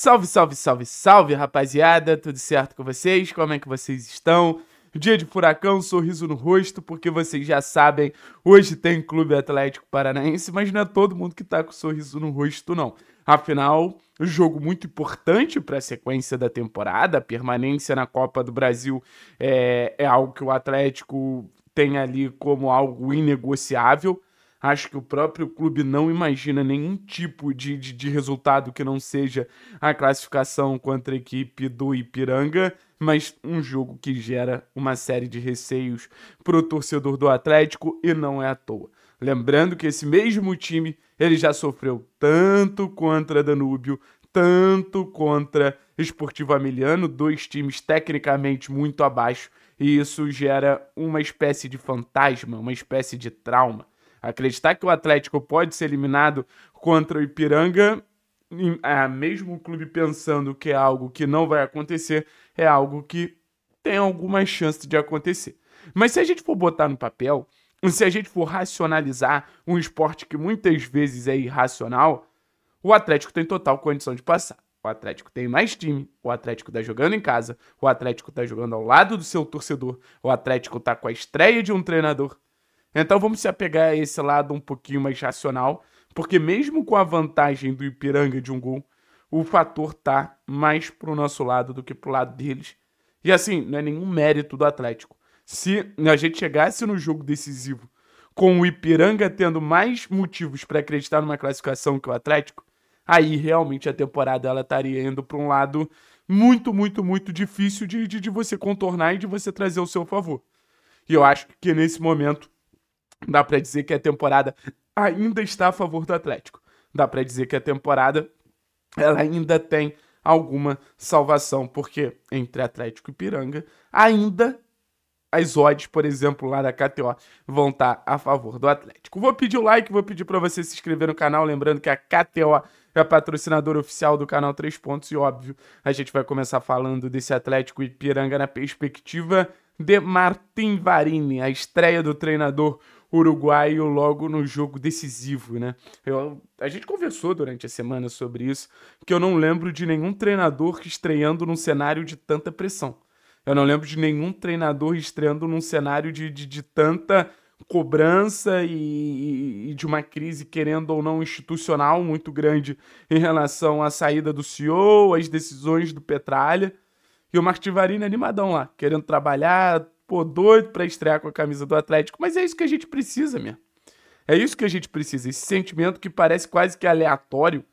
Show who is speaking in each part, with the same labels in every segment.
Speaker 1: Salve, salve, salve, salve, rapaziada! Tudo certo com vocês? Como é que vocês estão? Dia de furacão, sorriso no rosto, porque vocês já sabem, hoje tem Clube Atlético Paranaense, mas não é todo mundo que tá com sorriso no rosto, não. Afinal, jogo muito importante para a sequência da temporada, a permanência na Copa do Brasil é, é algo que o Atlético tem ali como algo inegociável Acho que o próprio clube não imagina nenhum tipo de, de, de, resultado que não seja a classificação contra a equipe do Ipiranga, mas um jogo que gera uma série de receios para o torcedor do Atlético e não é à toa. Lembrando que esse mesmo time ele já sofreu tanto contra Danúbio, tanto contra Esportivo Ameliano, dois times tecnicamente muito abaixo, e isso gera uma espécie de fantasma, uma espécie de trauma. Acreditar que o Atlético pode ser eliminado contra o Ipiranga, é, mesmo o clube pensando que é algo que não vai acontecer, é algo que tem alguma chance de acontecer. Mas se a gente for botar no papel, se a gente for racionalizar um esporte que muitas vezes é irracional, o Atlético tem total condição de passar. O Atlético tem mais time, o Atlético tá jogando em casa, o Atlético tá jogando ao lado do seu torcedor, o Atlético tá com a estreia de um treinador. Então vamos se apegar a esse lado um pouquinho mais racional, porque mesmo com a vantagem do Ipiranga de um gol, o fator tá mais pro nosso lado do que pro lado deles. E assim, não é nenhum mérito do Atlético. Se a gente chegasse no jogo decisivo com o Ipiranga tendo mais motivos para acreditar numa classificação que o Atlético, aí realmente a temporada ela estaria indo para um lado muito, muito, muito difícil de, de, de você contornar e de você trazer ao seu favor. E eu acho que nesse momento Dá para dizer que a temporada ainda está a favor do Atlético. Dá para dizer que a temporada ela ainda tem alguma salvação, porque entre Atlético e Piranga, ainda as odds, por exemplo, lá da KTO, vão estar tá a favor do Atlético. Vou pedir o like, vou pedir para você se inscrever no canal, lembrando que a KTO é a patrocinadora oficial do canal Três Pontos e óbvio, a gente vai começar falando desse Atlético e Piranga na perspectiva de Martin Varini, a estreia do treinador uruguaio logo no jogo decisivo, né? Eu, a gente conversou durante a semana sobre isso, que eu não lembro de nenhum treinador estreando num cenário de tanta pressão. Eu não lembro de nenhum treinador estreando num cenário de, de, de tanta cobrança e, e, e, de uma crise, querendo ou não, institucional muito grande em relação à saída do CEO, às decisões do Petralha. E o Martivarini animadão lá, querendo trabalhar, pô, doido para estrear com a camisa do Atlético, mas é isso que a gente precisa mesmo. É isso que a gente precisa, esse sentimento que parece quase que aleatório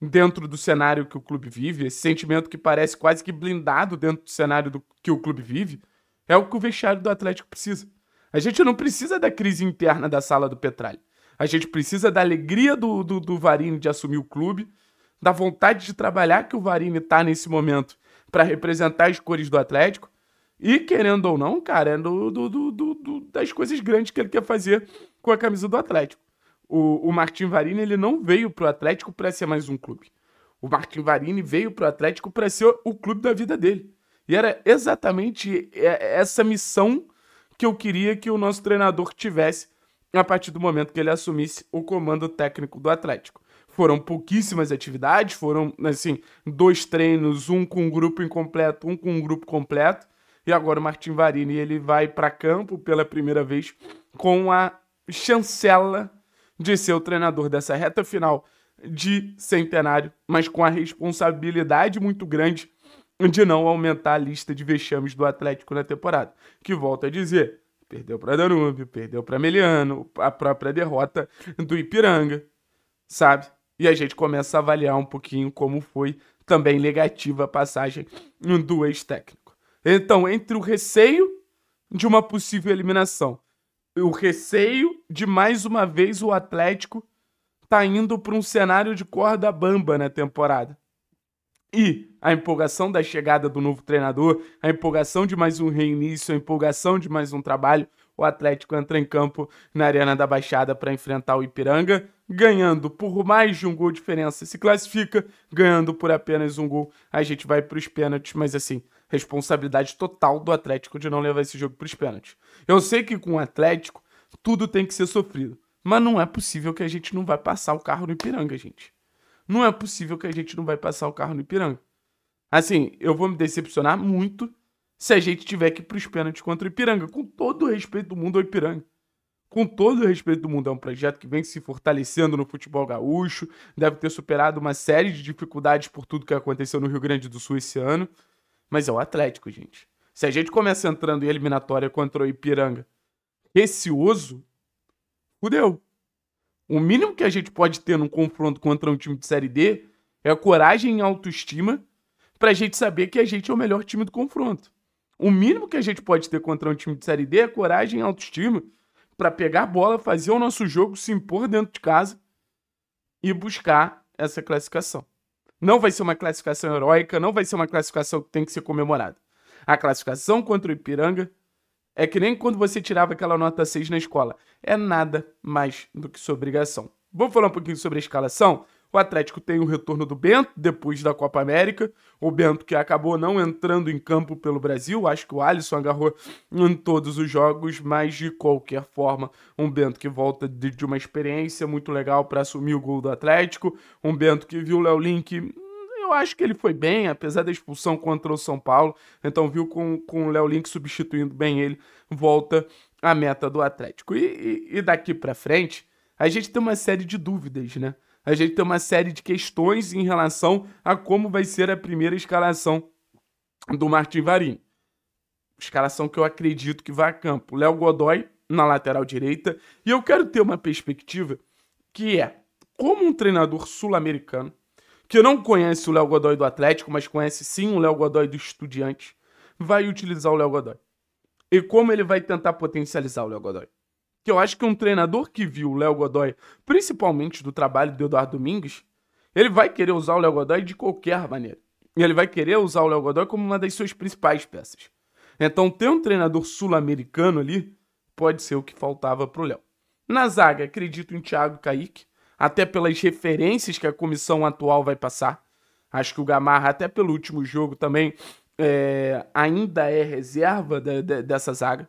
Speaker 1: dentro do cenário que o clube vive, esse sentimento que parece quase que blindado dentro do cenário do, que o clube vive, é o que o vestiário do Atlético precisa. A gente não precisa da crise interna da sala do Petralha. A gente precisa da alegria do, do, do Varini de assumir o clube, da vontade de trabalhar que o Varini tá nesse momento para representar as cores do Atlético e, querendo ou não, cara, é do, do, do, do das coisas grandes que ele quer fazer com a camisa do Atlético. O, o Martin Varini ele não veio pro Atlético para ser mais um clube. O Martin Varini veio pro Atlético para ser o clube da vida dele. E era exatamente essa missão que eu queria que o nosso treinador tivesse a partir do momento que ele assumisse o comando técnico do Atlético. Foram pouquíssimas atividades, foram assim, dois treinos, um com um grupo incompleto, um com um grupo completo. E agora o Martin Varini ele vai para campo pela primeira vez com a chancela de ser o treinador dessa reta final de centenário, mas com a responsabilidade muito grande de não aumentar a lista de vexames do Atlético na temporada. Que volta a dizer, perdeu para Danúbio, perdeu para Meliano, a própria derrota do Ipiranga, sabe? E a gente começa a avaliar um pouquinho como foi também negativa a passagem do ex-técnico. Então, entre o receio de uma possível eliminação e o receio de mais uma vez o Atlético tá indo para um cenário de corda bamba na temporada. E a empolgação da chegada do novo treinador, a empolgação de mais um reinício, a empolgação de mais um trabalho, o Atlético entra em campo na Arena da Baixada para enfrentar o Ipiranga, ganhando por mais de um gol de diferença se classifica, ganhando por apenas um gol, a gente vai para os pênaltis, mas assim, responsabilidade total do Atlético de não levar esse jogo para os pênaltis. Eu sei que com o Atlético tudo tem que ser sofrido, mas não é possível que a gente não vai passar o carro no Ipiranga, gente. Não é possível que a gente não vai passar o carro no Ipiranga. Assim, eu vou me decepcionar muito se a gente tiver que ir pros pênaltis contra o Ipiranga. Com todo o respeito do mundo ao Ipiranga. Com todo o respeito do mundo, é um projeto que vem se fortalecendo no futebol gaúcho, deve ter superado uma série de dificuldades por tudo que aconteceu no Rio Grande do Sul esse ano. Mas é o Atlético, gente. Se a gente começa entrando em eliminatória contra o Ipiranga receoso, fudeu. O mínimo que a gente pode ter num confronto contra um time de Série D é a coragem e autoestima autoestima pra gente saber que a gente é o melhor time do confronto. O mínimo que a gente pode ter contra um time de Série D é coragem e autoestima para pegar a bola, fazer o nosso jogo, se impor dentro de casa e buscar essa classificação. Não vai ser uma classificação heróica, não vai ser uma classificação que tem que ser comemorada. A classificação contra o Ipiranga é que nem quando você tirava aquela nota 6 na escola. É nada mais do que sua obrigação. Vamos falar um pouquinho sobre a escalação? O Atlético tem o retorno do Bento depois da Copa América. O Bento que acabou não entrando em campo pelo Brasil. Acho que o Alisson agarrou em todos os jogos, mas de qualquer forma, um Bento que volta de, uma experiência muito legal para assumir o gol do Atlético. Um Bento que viu o Léo Link hum, eu acho que ele foi bem, apesar da expulsão contra o São Paulo. Então, viu com, com o Léo Link substituindo bem ele, volta à meta do Atlético. E, e, e daqui para frente, a gente tem uma série de dúvidas, né? a gente tem uma série de questões em relação a como vai ser a primeira escalação do Martin Varim. Escalação que eu acredito que vai a campo. Léo Godoy na lateral direita. E eu quero ter uma perspectiva que é como um treinador sul-americano, que não conhece o Léo Godoy do Atlético, mas conhece sim o Léo Godoy do Estudiante, vai utilizar o Léo Godoy. E como ele vai tentar potencializar o Léo Godoy que eu acho que um treinador que viu o Léo Godoy, principalmente do trabalho do Eduardo Domingues, ele vai querer usar o Léo Godoy de qualquer maneira. E ele vai querer usar o Léo Godoy como uma das suas principais peças. Então, ter um treinador sul-americano ali pode ser o que faltava pro Léo. Na zaga, acredito em Thiago Kaique, até pelas referências que a comissão atual vai passar. Acho que o Gamarra, até pelo último jogo também, é, ainda é reserva de, de, dessa zaga.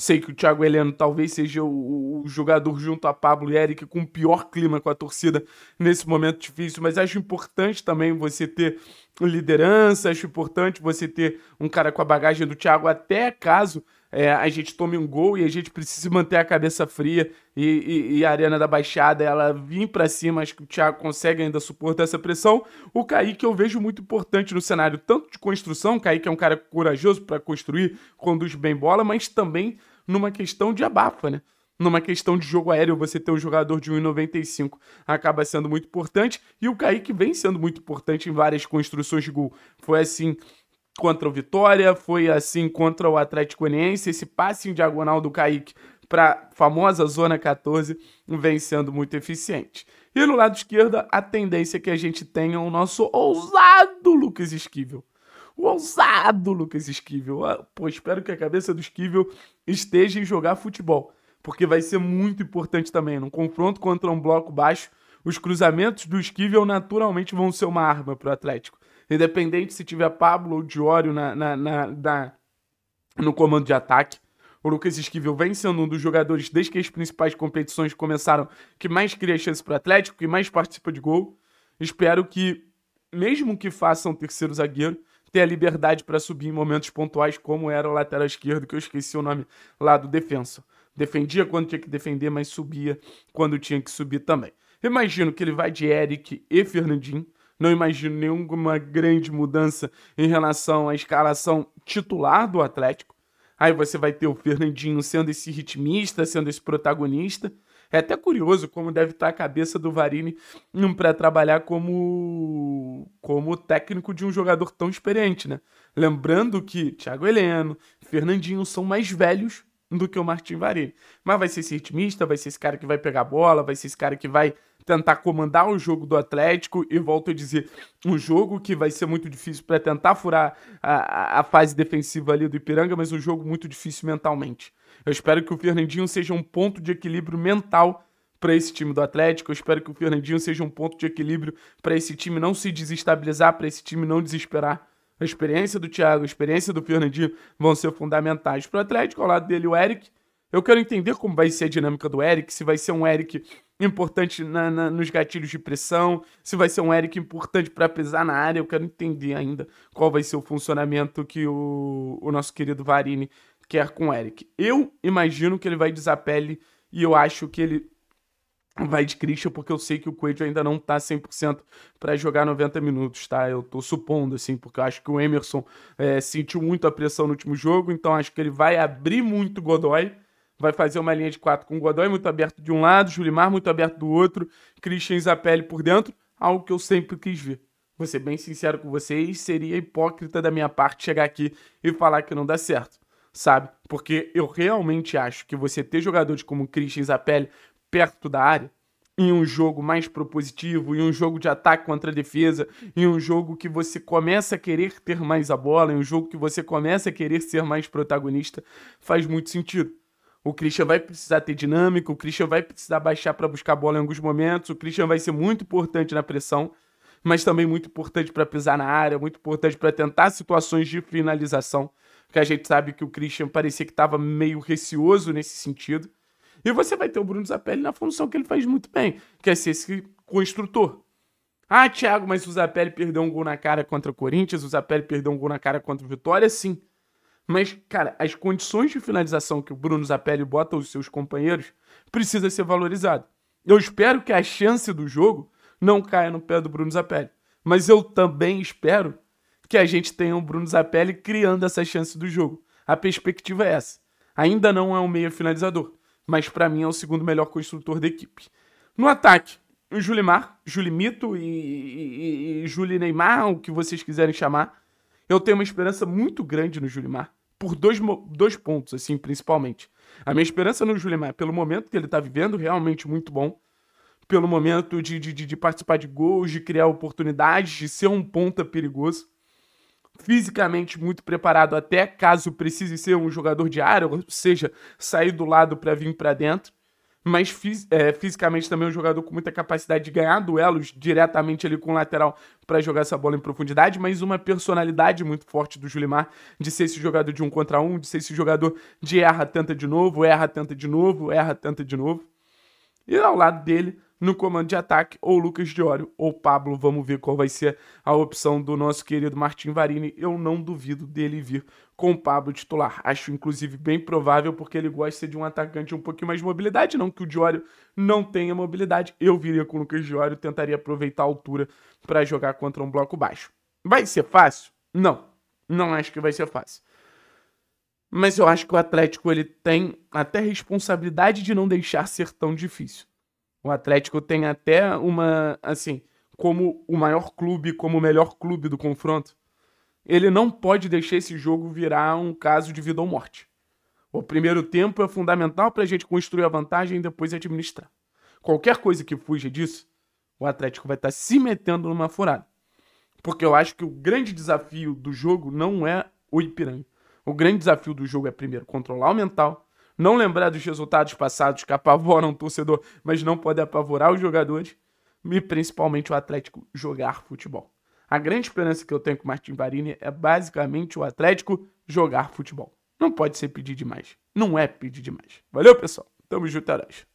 Speaker 1: Sei que o Thiago Heleno talvez seja o, o jogador junto a Pablo e Eric com o pior clima com a torcida nesse momento difícil, mas acho importante também você ter liderança, acho importante você ter um cara com a bagagem do Thiago, até caso é, a gente tome um gol e a gente precise manter a cabeça fria e, e, e a Arena da Baixada ela vir para cima, acho que o Thiago consegue ainda suportar essa pressão. O Kaique eu vejo muito importante no cenário, tanto de construção, o Kaique é um cara corajoso para construir, conduz bem bola, mas também numa questão de abafa, né? Numa questão de jogo aéreo, você ter um jogador de 1,95 acaba sendo muito importante. E o Kaique vem sendo muito importante em várias construções de gol. Foi assim contra o Vitória, foi assim contra o Atlético Goianiense. Esse passe em diagonal do Kaique para famosa zona 14 vem sendo muito eficiente. E no lado esquerdo, a tendência que a gente tenha é o nosso ousado Lucas Esquivel ousado Lucas Esquivel. Ah, pô, espero que a cabeça do Esquivel esteja em jogar futebol, porque vai ser muito importante também. Num confronto contra um bloco baixo, os cruzamentos do Esquivel naturalmente vão ser uma arma para o Atlético. Independente se tiver Pablo ou Diório na, na, na, na, no comando de ataque. O Lucas Esquivel vem sendo um dos jogadores, desde que as principais competições começaram, que mais cria chance para o Atlético, que mais participa de gol. Espero que, mesmo que faça um terceiro zagueiro, ter a liberdade para subir em momentos pontuais, como era o lateral esquerdo, que eu esqueci o nome lá do defensa. Defendia quando tinha que defender, mas subia quando tinha que subir também. Imagino que ele vai de Eric e Fernandinho. Não imagino nenhuma grande mudança em relação à escalação titular do Atlético. Aí você vai ter o Fernandinho sendo esse ritmista, sendo esse protagonista. É até curioso como deve estar tá a cabeça do Varini para trabalhar como como técnico de um jogador tão experiente, né? Lembrando que Thiago Heleno, Fernandinho são mais velhos do que o Martin Varela. Mas vai ser esse ritmista, vai ser esse cara que vai pegar a bola, vai ser esse cara que vai tentar comandar o jogo do Atlético e volto a dizer, um jogo que vai ser muito difícil para tentar furar a, a fase defensiva ali do Ipiranga, mas um jogo muito difícil mentalmente. Eu espero que o Fernandinho seja um ponto de equilíbrio mental para esse time do Atlético. Eu espero que o Fernandinho seja um ponto de equilíbrio para esse time não se desestabilizar, para esse time não desesperar a experiência do Thiago, a experiência do Fernandinho vão ser fundamentais para o Atlético. Ao lado dele, o Eric. Eu quero entender como vai ser a dinâmica do Eric, se vai ser um Eric importante na, na, nos gatilhos de pressão, se vai ser um Eric importante para pesar na área. Eu quero entender ainda qual vai ser o funcionamento que o, o nosso querido Varini quer com o Eric. Eu imagino que ele vai desapele e eu acho que ele vai de Christian, porque eu sei que o Coelho ainda não tá 100% para jogar 90 minutos, tá? Eu tô supondo, assim, porque eu acho que o Emerson é, sentiu muito a pressão no último jogo, então acho que ele vai abrir muito o Godoy, vai fazer uma linha de quatro com o Godoy muito aberto de um lado, Julimar muito aberto do outro, Christian Zappelli por dentro, algo que eu sempre quis ver. Vou ser bem sincero com vocês, seria hipócrita da minha parte chegar aqui e falar que não dá certo sabe? Porque eu realmente acho que você ter jogadores como Christian Zapelli perto da área, em um jogo mais propositivo, em um jogo de ataque contra a defesa, em um jogo que você começa a querer ter mais a bola, em um jogo que você começa a querer ser mais protagonista, faz muito sentido. O Christian vai precisar ter dinâmica, o Christian vai precisar baixar para buscar a bola em alguns momentos, o Christian vai ser muito importante na pressão, mas também muito importante para pisar na área, muito importante para tentar situações de finalização, porque a gente sabe que o Christian parecia que estava meio receoso nesse sentido. E você vai ter o Bruno Zapelli na função que ele faz muito bem, que é ser esse construtor. Ah, Thiago, mas o Zapelli perdeu um gol na cara contra o Corinthians, o Zapelli perdeu um gol na cara contra o Vitória, sim. Mas, cara, as condições de finalização que o Bruno Zapelli bota aos seus companheiros precisa ser valorizado. Eu espero que a chance do jogo não caia no pé do Bruno Zapelli. Mas eu também espero que a gente tenha o Bruno Zapelli criando essa chance do jogo. A perspectiva é essa. Ainda não é um meia finalizador mas para mim é o segundo melhor construtor da equipe. No ataque, o Julimar, Julimito e, e, e Juli Neymar, o que vocês quiserem chamar. Eu tenho uma esperança muito grande no Julimar, por dois, dois pontos, assim, principalmente. A minha esperança no Julimar, pelo momento que ele está vivendo, realmente muito bom. Pelo momento de, de, de participar de gols, de criar oportunidades, de ser um ponta perigoso fisicamente muito preparado, até caso precise ser um jogador de área, ou seja, sair do lado para vir para dentro. Mas fis é, fisicamente também um jogador com muita capacidade de ganhar duelos diretamente ali com o lateral para jogar essa bola em profundidade, mas uma personalidade muito forte do Julimar de ser esse jogador de um contra um, de ser esse jogador de erra, tenta de novo, erra, tenta de novo, erra, tenta de novo. E ao lado dele, no comando de ataque, ou Lucas Diório ou Pablo. Vamos ver qual vai ser a opção do nosso querido Martin Varini. Eu não duvido dele vir com o Pablo titular. Acho, inclusive, bem provável, porque ele gosta de um atacante um pouquinho mais de mobilidade. Não que o Diório não tenha mobilidade. Eu viria com o Lucas Diório, tentaria aproveitar a altura para jogar contra um bloco baixo. Vai ser fácil? Não. Não acho que vai ser fácil. Mas eu acho que o Atlético ele tem até responsabilidade de não deixar ser tão difícil. O Atlético tem até uma, assim, como o maior clube, como o melhor clube do confronto, ele não pode deixar esse jogo virar um caso de vida ou morte. O primeiro tempo é fundamental para a gente construir a vantagem e depois administrar. Qualquer coisa que fuja disso, o Atlético vai estar tá se metendo numa furada. Porque eu acho que o grande desafio do jogo não é o Ipiranga. O grande desafio do jogo é, primeiro, controlar o mental não lembrar dos resultados passados que apavoram o torcedor, mas não pode apavorar os jogadores, e principalmente o Atlético jogar futebol. A grande esperança que eu tenho com o Martin Varini é basicamente o Atlético jogar futebol. Não pode ser pedir demais. Não é pedir demais. Valeu, pessoal. Tamo junto, heróis. É